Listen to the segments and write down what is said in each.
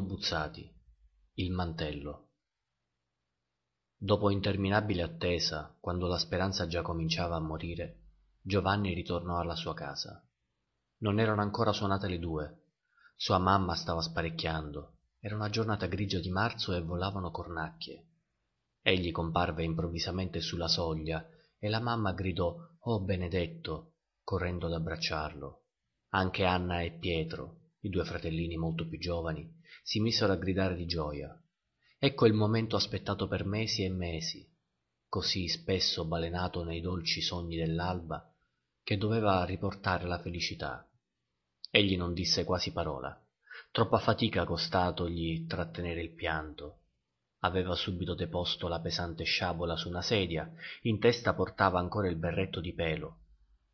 Antonino Buzzati Il mantello Dopo interminabile attesa, quando la speranza già cominciava a morire, Giovanni ritornò alla sua casa. Non erano ancora suonate le due. Sua mamma stava sparecchiando. Era una giornata grigia di marzo e volavano cornacchie. Egli comparve improvvisamente sulla soglia e la mamma gridò Oh benedetto, correndo ad abbracciarlo. Anche Anna e Pietro, i due fratellini molto più giovani si misero a gridare di gioia ecco il momento aspettato per mesi e mesi così spesso balenato nei dolci sogni dell'alba che doveva riportare la felicità egli non disse quasi parola troppa fatica costatogli trattenere il pianto aveva subito deposto la pesante sciabola su una sedia in testa portava ancora il berretto di pelo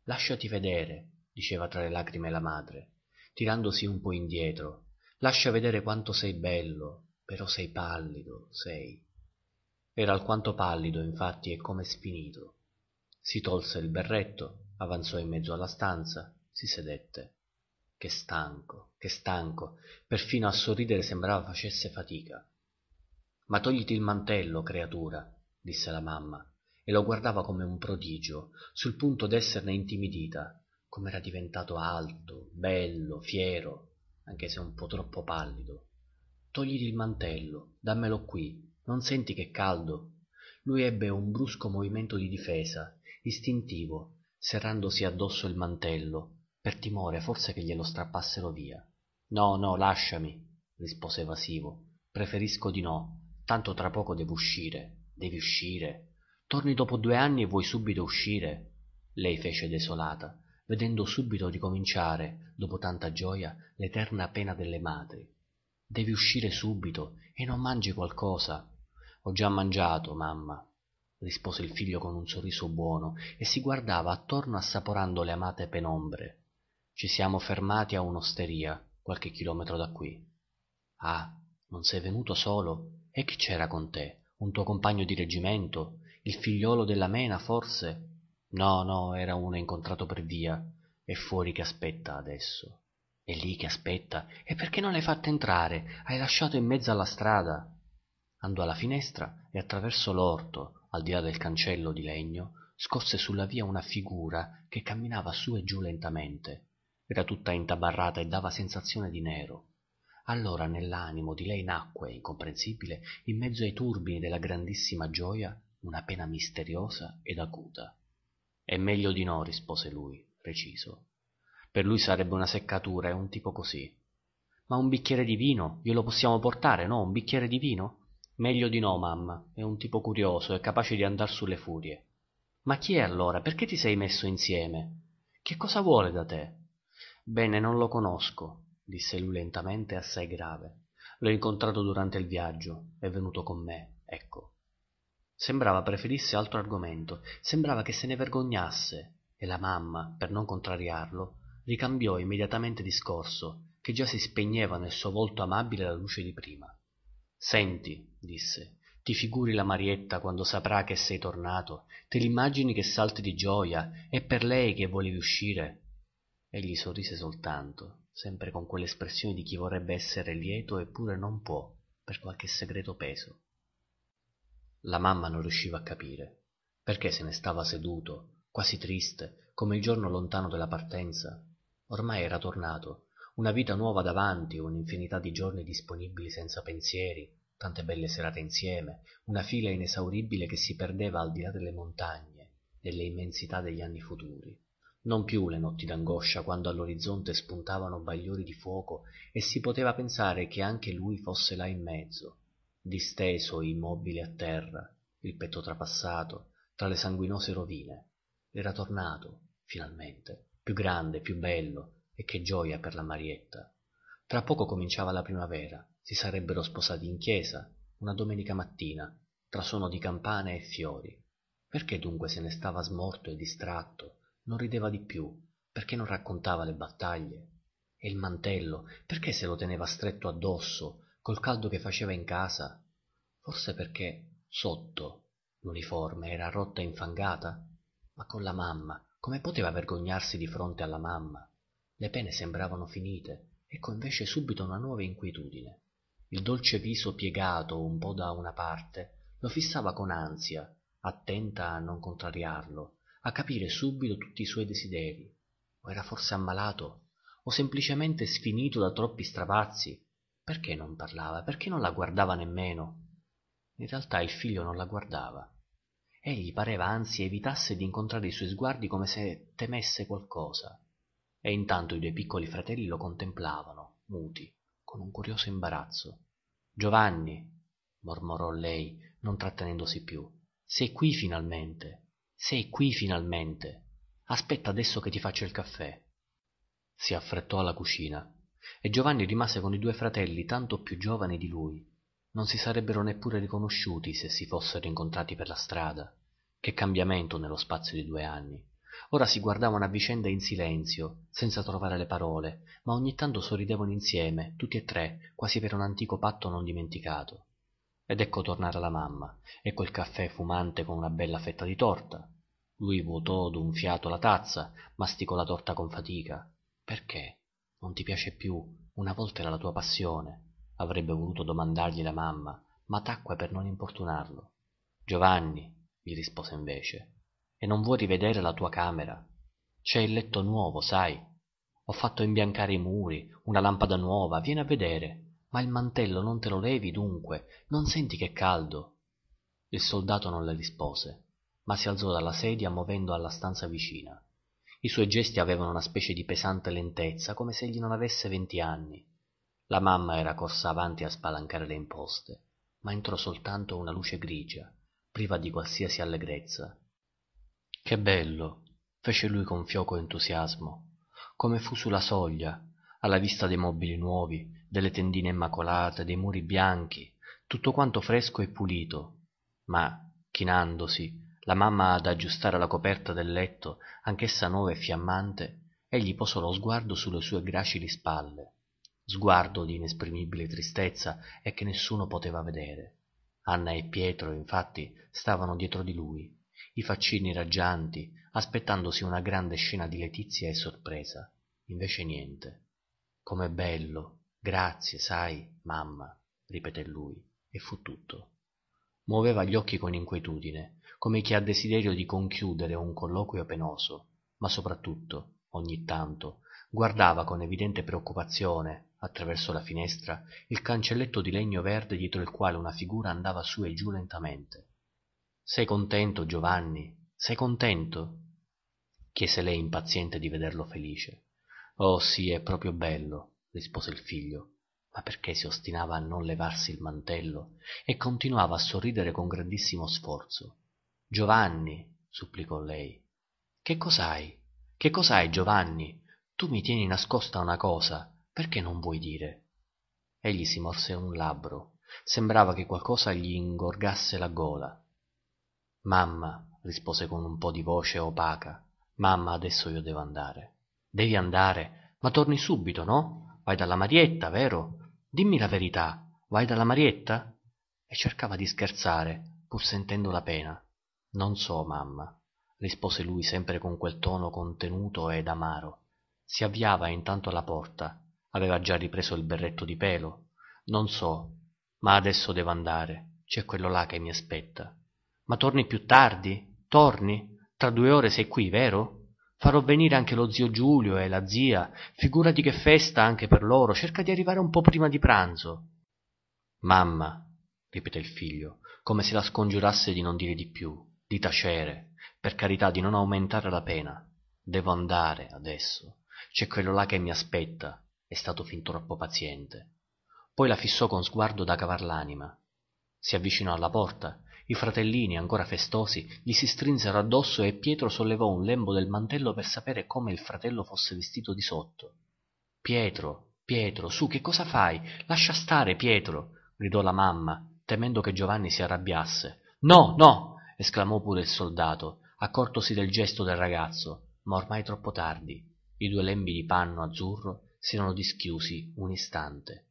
lasciati vedere diceva tra le lagrime la madre tirandosi un po indietro lascia vedere quanto sei bello però sei pallido sei era alquanto pallido infatti e come sfinito si tolse il berretto avanzò in mezzo alla stanza si sedette che stanco che stanco perfino a sorridere sembrava facesse fatica ma togliti il mantello creatura disse la mamma e lo guardava come un prodigio sul punto d'esserne intimidita com'era diventato alto, bello, fiero, anche se un po' troppo pallido. Togli il mantello, dammelo qui, non senti che caldo? Lui ebbe un brusco movimento di difesa, istintivo, serrandosi addosso il mantello, per timore forse che glielo strappassero via. No, no, lasciami, rispose evasivo. Preferisco di no, tanto tra poco devo uscire, devi uscire. Torni dopo due anni e vuoi subito uscire? Lei fece desolata vedendo subito ricominciare, dopo tanta gioia, l'eterna pena delle madri. Devi uscire subito e non mangi qualcosa. Ho già mangiato, mamma, rispose il figlio con un sorriso buono e si guardava attorno assaporando le amate penombre. Ci siamo fermati a un'osteria, qualche chilometro da qui. Ah, non sei venuto solo? E chi c'era con te? Un tuo compagno di reggimento? Il figliolo della mena, forse? No, no, era uno incontrato per via. È fuori che aspetta adesso. È lì che aspetta. E perché non l'hai fatta entrare? Hai lasciato in mezzo alla strada. Andò alla finestra e attraverso l'orto, al di là del cancello di legno, scorse sulla via una figura che camminava su e giù lentamente. Era tutta intabarrata e dava sensazione di nero. Allora nell'animo di lei nacque, incomprensibile, in mezzo ai turbini della grandissima gioia, una pena misteriosa ed acuta è meglio di no rispose lui preciso per lui sarebbe una seccatura e un tipo così ma un bicchiere di vino glielo possiamo portare no un bicchiere di vino meglio di no mamma è un tipo curioso è capace di andar sulle furie ma chi è allora perché ti sei messo insieme che cosa vuole da te bene non lo conosco disse lui lentamente assai grave l'ho incontrato durante il viaggio è venuto con me sembrava preferisse altro argomento sembrava che se ne vergognasse e la mamma per non contrariarlo ricambiò immediatamente discorso che già si spegneva nel suo volto amabile la luce di prima senti disse ti figuri la marietta quando saprà che sei tornato te l'immagini che salti di gioia è per lei che volevi uscire egli sorrise soltanto sempre con quell'espressione di chi vorrebbe essere lieto eppure non può per qualche segreto peso la mamma non riusciva a capire perché se ne stava seduto quasi triste come il giorno lontano della partenza ormai era tornato una vita nuova davanti un'infinità di giorni disponibili senza pensieri tante belle serate insieme una fila inesauribile che si perdeva al di là delle montagne nelle immensità degli anni futuri non più le notti d'angoscia quando all'orizzonte spuntavano bagliori di fuoco e si poteva pensare che anche lui fosse là in mezzo disteso immobile a terra, il petto trapassato, tra le sanguinose rovine. Era tornato, finalmente, più grande, più bello, e che gioia per la Marietta. Tra poco cominciava la primavera, si sarebbero sposati in chiesa, una domenica mattina, tra suono di campane e fiori. Perché dunque se ne stava smorto e distratto, non rideva di più, perché non raccontava le battaglie? E il mantello, perché se lo teneva stretto addosso, col caldo che faceva in casa forse perché sotto l'uniforme era rotta e infangata ma con la mamma come poteva vergognarsi di fronte alla mamma le pene sembravano finite ecco invece subito una nuova inquietudine il dolce viso piegato un po da una parte lo fissava con ansia attenta a non contrariarlo a capire subito tutti i suoi desideri o era forse ammalato o semplicemente sfinito da troppi strapazzi perché non parlava perché non la guardava nemmeno in realtà il figlio non la guardava egli pareva anzi evitasse d'incontrare i suoi sguardi come se temesse qualcosa e intanto i due piccoli fratelli lo contemplavano muti con un curioso imbarazzo giovanni mormorò lei non trattenendosi più sei qui finalmente sei qui finalmente aspetta adesso che ti faccio il caffè si affrettò alla cucina e Giovanni rimase con i due fratelli tanto più giovani di lui non si sarebbero neppure riconosciuti se si fossero incontrati per la strada che cambiamento nello spazio di due anni ora si guardavano a vicenda in silenzio senza trovare le parole ma ogni tanto sorridevano insieme tutti e tre quasi per un antico patto non dimenticato ed ecco tornare la mamma e quel caffè fumante con una bella fetta di torta lui vuotò d'un fiato la tazza masticò la torta con fatica perché non ti piace più una volta era la tua passione avrebbe voluto domandargli la mamma ma tacque per non importunarlo giovanni gli rispose invece e non vuoi rivedere la tua camera c'è il letto nuovo sai ho fatto imbiancare i muri una lampada nuova vieni a vedere ma il mantello non te lo levi dunque non senti che caldo il soldato non le rispose ma si alzò dalla sedia movendo alla stanza vicina i suoi gesti avevano una specie di pesante lentezza come se egli non avesse venti anni la mamma era corsa avanti a spalancare le imposte ma entrò soltanto una luce grigia priva di qualsiasi allegrezza che bello fece lui con fioco entusiasmo come fu sulla soglia alla vista dei mobili nuovi delle tendine immacolate dei muri bianchi tutto quanto fresco e pulito ma chinandosi la mamma ad aggiustare la coperta del letto anch'essa nuova e fiammante egli posò lo sguardo sulle sue gracili spalle sguardo di inesprimibile tristezza e che nessuno poteva vedere anna e pietro infatti stavano dietro di lui i faccini raggianti aspettandosi una grande scena di letizia e sorpresa invece niente com'è bello grazie sai mamma ripeté lui e fu tutto muoveva gli occhi con inquietudine come chi ha desiderio di conchiudere un colloquio penoso ma soprattutto ogni tanto guardava con evidente preoccupazione attraverso la finestra il cancelletto di legno verde dietro il quale una figura andava su e giù lentamente sei contento giovanni sei contento chiese lei impaziente di vederlo felice oh sì è proprio bello rispose il figlio ma perché si ostinava a non levarsi il mantello e continuava a sorridere con grandissimo sforzo giovanni supplicò lei che cos'hai che cos'hai giovanni tu mi tieni nascosta una cosa perché non vuoi dire egli si morse un labbro sembrava che qualcosa gli ingorgasse la gola mamma rispose con un po di voce opaca mamma adesso io devo andare devi andare ma torni subito no vai dalla marietta vero dimmi la verità vai dalla marietta e cercava di scherzare pur sentendo la pena non so mamma rispose lui sempre con quel tono contenuto ed amaro si avviava intanto alla porta aveva già ripreso il berretto di pelo non so ma adesso devo andare c'è quello là che mi aspetta ma torni più tardi torni tra due ore sei qui vero farò venire anche lo zio giulio e la zia figurati che festa anche per loro cerca di arrivare un po prima di pranzo mamma ripeté il figlio come se la scongiurasse di non dire di più di tacere, per carità di non aumentare la pena. Devo andare adesso. C'è quello là che mi aspetta. È stato fin troppo paziente. Poi la fissò con sguardo da cavar l'anima. Si avvicinò alla porta. I fratellini, ancora festosi, gli si strinsero addosso e Pietro sollevò un lembo del mantello per sapere come il fratello fosse vestito di sotto. Pietro, Pietro, su, che cosa fai? Lascia stare, Pietro, gridò la mamma, temendo che Giovanni si arrabbiasse. No, no, esclamò pure il soldato accortosi del gesto del ragazzo ma ormai troppo tardi i due lembi di panno azzurro si erano dischiusi un istante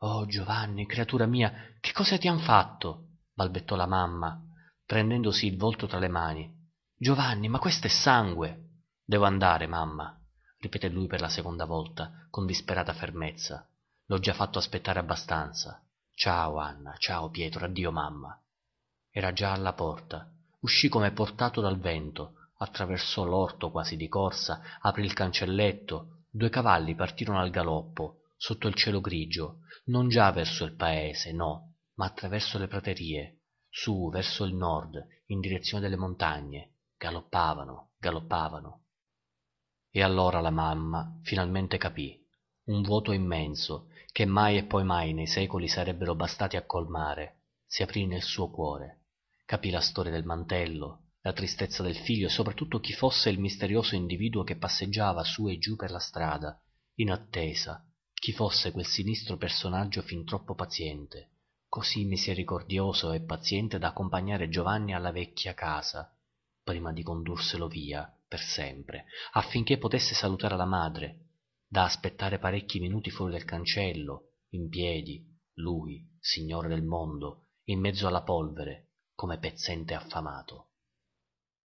oh giovanni creatura mia che cosa ti han fatto balbettò la mamma prendendosi il volto tra le mani giovanni ma questo è sangue devo andare mamma ripeté lui per la seconda volta con disperata fermezza l'ho già fatto aspettare abbastanza ciao anna ciao pietro addio mamma era già alla porta uscì come portato dal vento attraversò l'orto quasi di corsa aprì il cancelletto due cavalli partirono al galoppo sotto il cielo grigio non già verso il paese no ma attraverso le praterie su verso il nord in direzione delle montagne galoppavano galoppavano e allora la mamma finalmente capì un vuoto immenso che mai e poi mai nei secoli sarebbero bastati a colmare si aprì nel suo cuore capì la storia del mantello la tristezza del figlio e soprattutto chi fosse il misterioso individuo che passeggiava su e giù per la strada in attesa chi fosse quel sinistro personaggio fin troppo paziente così misericordioso e paziente da accompagnare giovanni alla vecchia casa prima di condurselo via per sempre affinché potesse salutare la madre da aspettare parecchi minuti fuori del cancello in piedi lui signore del mondo in mezzo alla polvere come pezzente affamato